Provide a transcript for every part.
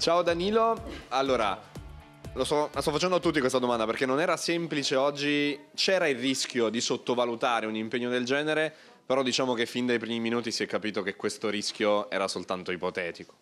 Ciao Danilo, allora lo so, la sto facendo a tutti questa domanda perché non era semplice oggi, c'era il rischio di sottovalutare un impegno del genere, però diciamo che fin dai primi minuti si è capito che questo rischio era soltanto ipotetico.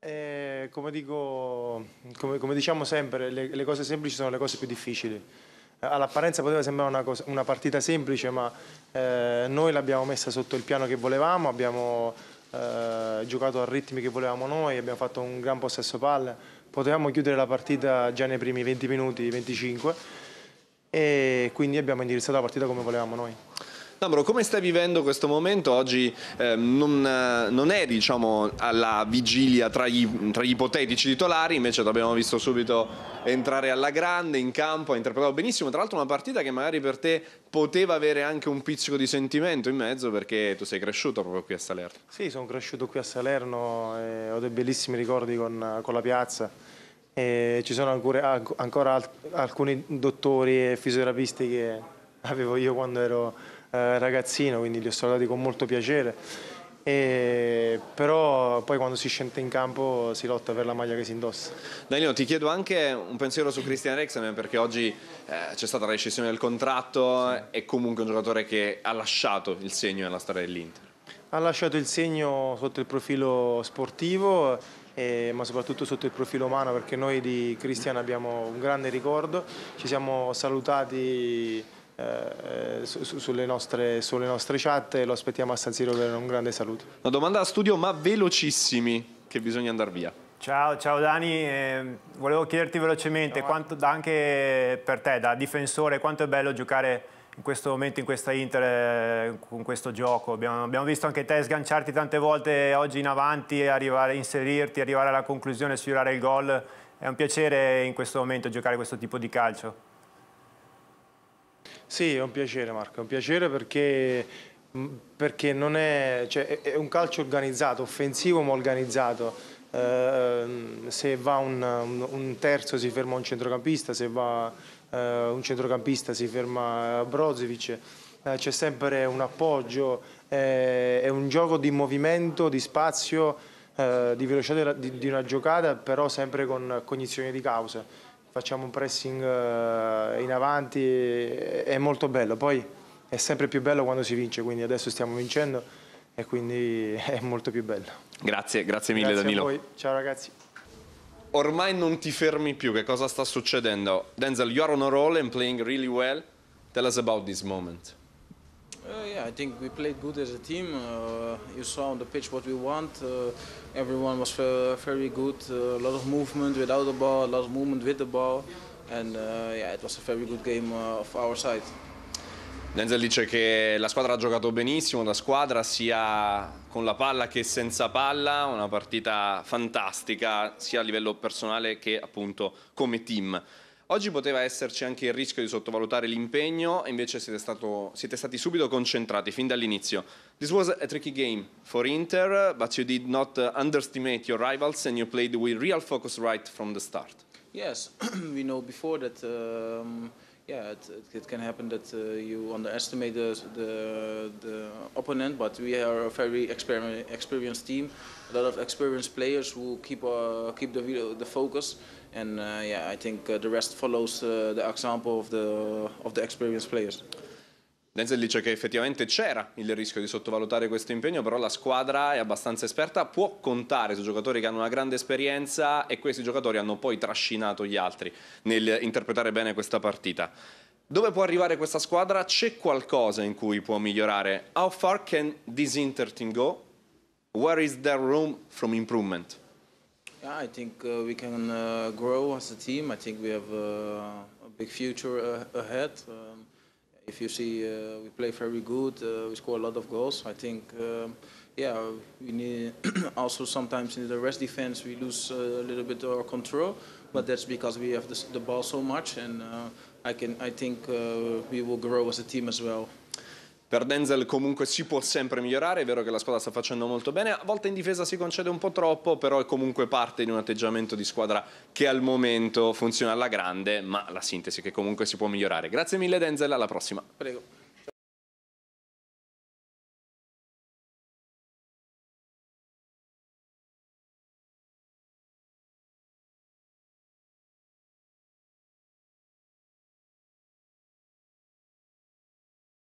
Eh, come, dico, come, come, diciamo sempre, le, le cose semplici sono le cose più difficili eh, all'apparenza poteva sembrare una, cosa, una partita semplice, ma eh, noi l'abbiamo messa sotto il piano che volevamo, abbiamo eh, giocato a ritmi che volevamo noi, abbiamo fatto un gran possesso palle, potevamo chiudere la partita già nei primi 20 minuti, 25 e quindi abbiamo indirizzato la partita come volevamo noi. Damro, come stai vivendo questo momento? Oggi eh, non, eh, non, è diciamo, alla vigilia tra gli, tra gli ipotetici titolari, invece l'abbiamo visto subito entrare alla grande in campo, ha interpretato benissimo, tra l'altro una partita che magari per te poteva avere anche un pizzico di sentimento in mezzo perché tu sei cresciuto proprio qui a Salerno. Sì, sono cresciuto qui a Salerno, e eh, ho dei bellissimi ricordi con, con la piazza. E ci sono ancora, ancora alcuni dottori e fisioterapisti che avevo io quando ero eh, ragazzino, quindi li ho salutati con molto piacere. E, però poi quando si scende in campo si lotta per la maglia che si indossa. Danilo ti chiedo anche un pensiero su Christian Rexham perché oggi eh, c'è stata la rescissione del contratto, sì. è comunque un giocatore che ha lasciato il segno nella storia dell'Inter. Ha lasciato il segno sotto il profilo sportivo eh, ma soprattutto sotto il profilo umano perché noi di Christian abbiamo un grande ricordo, ci siamo salutati eh, su, sulle, nostre, sulle, nostre, chat e lo aspettiamo a San Siro per un grande saluto. Una domanda a studio ma velocissimi che bisogna andare via. Ciao, ciao Dani, eh, volevo chiederti velocemente, quanto, anche per te da difensore, quanto è bello giocare in questo momento, in questa Inter, eh, con questo gioco. Abbiamo, abbiamo, visto anche te sganciarti tante volte oggi in avanti, arrivare, inserirti, arrivare alla conclusione, sfiorare il gol. È un piacere in questo momento giocare questo tipo di calcio. Sì, è un piacere Marco, è un piacere perché, mm, perché è, cioè, è, un calcio organizzato, offensivo ma organizzato. Eh, mm, se va un, un, terzo si ferma un centrocampista, se va eh, un centrocampista si ferma Brozovic, eh, c'è sempre un appoggio, è un gioco di movimento, di spazio, eh, di velocità di, di, una giocata, però sempre con cognizione di causa facciamo un pressing eh, in avanti, è molto bello. Poi è sempre più bello quando si vince, quindi adesso stiamo vincendo e quindi è molto più bello. Grazie, grazie mille grazie Danilo. Ciao ragazzi. Ormai non ti fermi più, che cosa sta succedendo? Denzel, you are on a roll and playing really well. Tell us about this moment. Uh, yeah, I think we played good as a team. Uh, you saw on the pitch what we want. Uh, everyone was very good. Uh, a lot of movement without the ball, a lot of movement with the ball. And uh, yeah, it was a very good game uh, of our side. Denzel dice che la squadra ha giocato benissimo, la squadra sia con la palla che senza palla, una partita fantastica sia a livello personale che appunto come team. Oggi poteva esserci anche il rischio di sottovalutare l'impegno, invece siete, stato, siete stati subito concentrati fin dall'inizio. This was a tricky game for Inter, but you did not underestimate your rivals and you played with real focus right from the start. Yes, we know before that um, yeah, it, it, can happen that uh, you underestimate the, the, the, opponent, but we are a very experienced team, a lot of experienced players who keep uh, keep the, the focus, and uh, yeah, I think uh, the rest follows uh, the example of the, of the experienced players. Denzel dice che effettivamente c'era il rischio di sottovalutare questo impegno, però la squadra è abbastanza esperta, può contare su giocatori che hanno una grande esperienza e questi giocatori hanno poi trascinato gli altri nel interpretare bene questa partita. Dove può arrivare questa squadra? C'è qualcosa in cui può migliorare? How far can this Inter team go? Where is there room from improvement? Yeah, I think uh, we can uh, grow as a team. I think we have uh, a big future uh, ahead. Um, if you see, uh, we play very good. Uh, we score a lot of goals. I think, um, yeah, we need also sometimes in the rest defense we lose a little bit our control, but that's because we have the ball so much. And I can, I think we will grow as a team as well. Per Denzel comunque si può sempre migliorare, è vero che la squadra sta facendo molto bene, a volte in difesa si concede un po' troppo, però è comunque parte di un atteggiamento di squadra che al momento funziona alla grande, ma la sintesi che comunque si può migliorare. Grazie mille Denzel, alla prossima. Prego.